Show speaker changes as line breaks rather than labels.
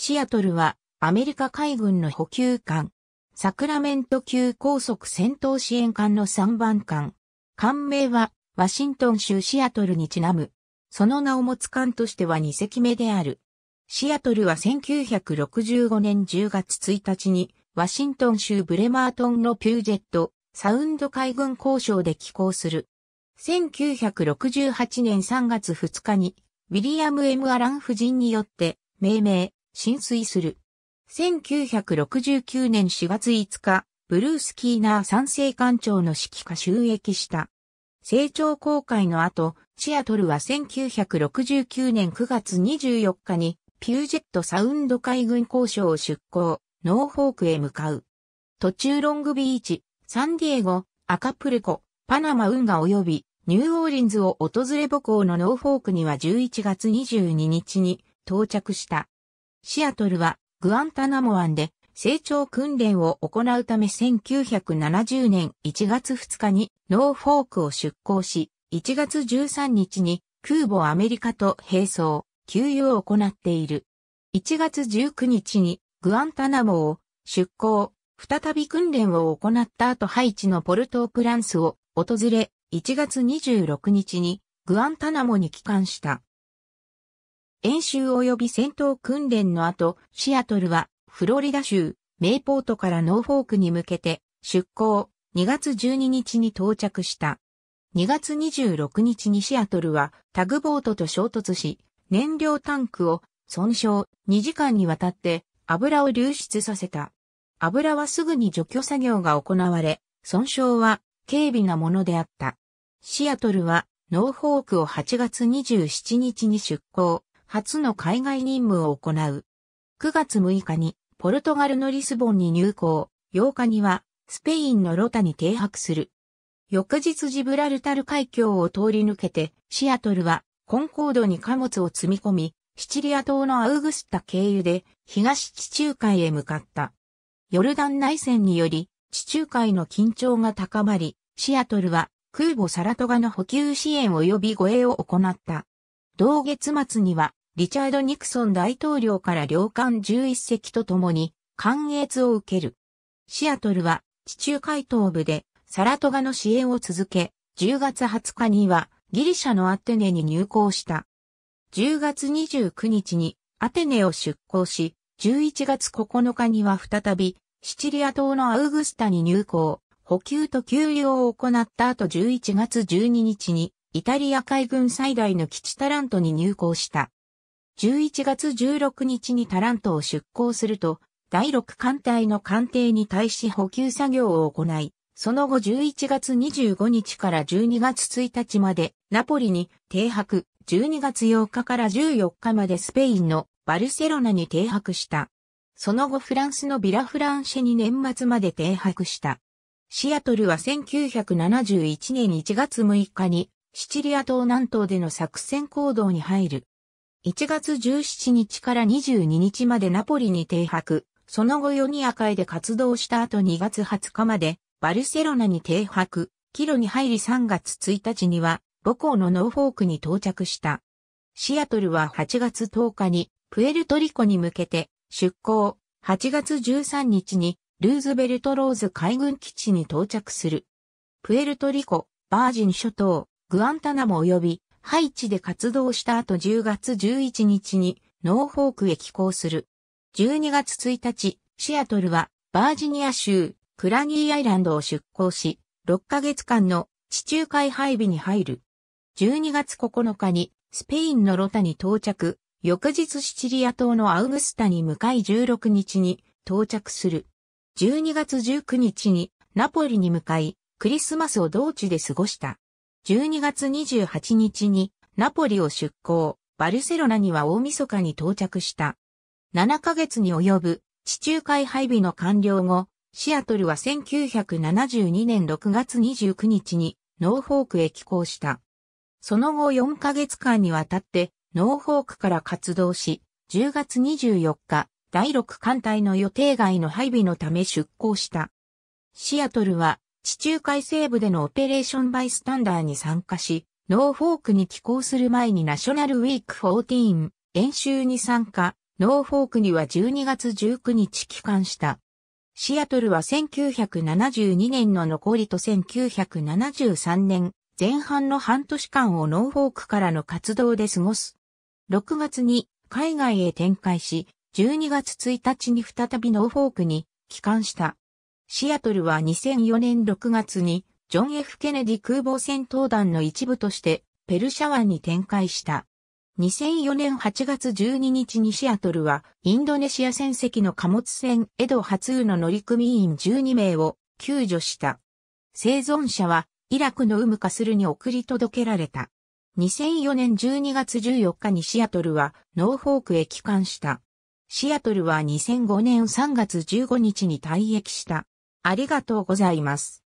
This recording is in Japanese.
シアトルはアメリカ海軍の補給艦、サクラメント級高速戦闘支援艦の3番艦。艦名はワシントン州シアトルにちなむ。その名を持つ艦としては2隻目である。シアトルは1965年10月1日にワシントン州ブレマートンのピュージェット、サウンド海軍交渉で寄港する。1968年3月2日にウィリアム・ M・ アラン夫人によって命名、浸水する。1969年4月5日、ブルース・キーナー参政官庁の指揮下収益した。成長公開の後、シアトルは1969年9月24日に、ピュージェットサウンド海軍交渉を出港、ノーフォークへ向かう。途中ロングビーチ、サンディエゴ、アカプルコ、パナマ運河及び、ニューオーリンズを訪れ母校のノーフォークには11月22日に到着した。シアトルはグアンタナモ湾で成長訓練を行うため1970年1月2日にノーフォークを出港し、1月13日に空母アメリカと並走、給油を行っている。1月19日にグアンタナモを出港、再び訓練を行った後ハイチのポルトープランスを訪れ、1月26日にグアンタナモに帰還した。演習及び戦闘訓練の後、シアトルはフロリダ州、メイポートからノーフォークに向けて出港、2月12日に到着した。2月26日にシアトルはタグボートと衝突し、燃料タンクを損傷2時間にわたって油を流出させた。油はすぐに除去作業が行われ、損傷は軽微なものであった。シアトルはノーフォークを8月27日に出港、初の海外任務を行う。9月6日にポルトガルのリスボンに入港、8日にはスペインのロタに停泊する。翌日ジブラルタル海峡を通り抜けて、シアトルはコンコードに貨物を積み込み、シチリア島のアウグスタ経由で東地中海へ向かった。ヨルダン内戦により地中海の緊張が高まり、シアトルは空母サラトガの補給支援及び護衛を行った。同月末にはリチャード・ニクソン大統領から領艦11隻と共に、関越を受ける。シアトルは、地中海東部で、サラトガの支援を続け、10月20日には、ギリシャのアテネに入港した。10月29日に、アテネを出港し、11月9日には再び、シチリア島のアウグスタに入港、補給と給油を行った後11月12日に、イタリア海軍最大の基地タラントに入港した。11月16日にタラントを出港すると、第6艦隊の艦艇に対し補給作業を行い、その後11月25日から12月1日までナポリに停泊、12月8日から14日までスペインのバルセロナに停泊した。その後フランスのビラフランシェに年末まで停泊した。シアトルは1971年1月6日にシチリア島南東での作戦行動に入る。1月17日から22日までナポリに停泊、その後ヨニア海で活動した後2月20日までバルセロナに停泊、帰路に入り3月1日には母校のノーフォークに到着した。シアトルは8月10日にプエルトリコに向けて出港、8月13日にルーズベルトローズ海軍基地に到着する。プエルトリコ、バージン諸島、グアンタナモ及びハイチで活動した後10月11日にノーフォークへ寄港する。12月1日、シアトルはバージニア州クラニーアイランドを出港し、6ヶ月間の地中海配備に入る。12月9日にスペインのロタに到着、翌日シチリア島のアウグスタに向かい16日に到着する。12月19日にナポリに向かい、クリスマスを同地で過ごした。12月28日にナポリを出港、バルセロナには大晦日に到着した。7ヶ月に及ぶ地中海配備の完了後、シアトルは1972年6月29日にノーフォークへ寄港した。その後4ヶ月間にわたってノーフォークから活動し、10月24日、第6艦隊の予定外の配備のため出港した。シアトルは地中海西部でのオペレーションバイスタンダーに参加し、ノーフォークに寄港する前にナショナルウィーク14演習に参加、ノーフォークには12月19日帰還した。シアトルは1972年の残りと1973年前半の半年間をノーフォークからの活動で過ごす。6月に海外へ展開し、12月1日に再びノーフォークに帰還した。シアトルは2004年6月に、ジョン・ F・ ケネディ空母戦闘団の一部として、ペルシャ湾に展開した。2004年8月12日にシアトルは、インドネシア船籍の貨物船エド・ハツーの乗組員12名を救助した。生存者は、イラクのウムカスルに送り届けられた。2004年12月14日にシアトルは、ノーフォークへ帰還した。シアトルは2005年3月15日に退役した。ありがとうございます。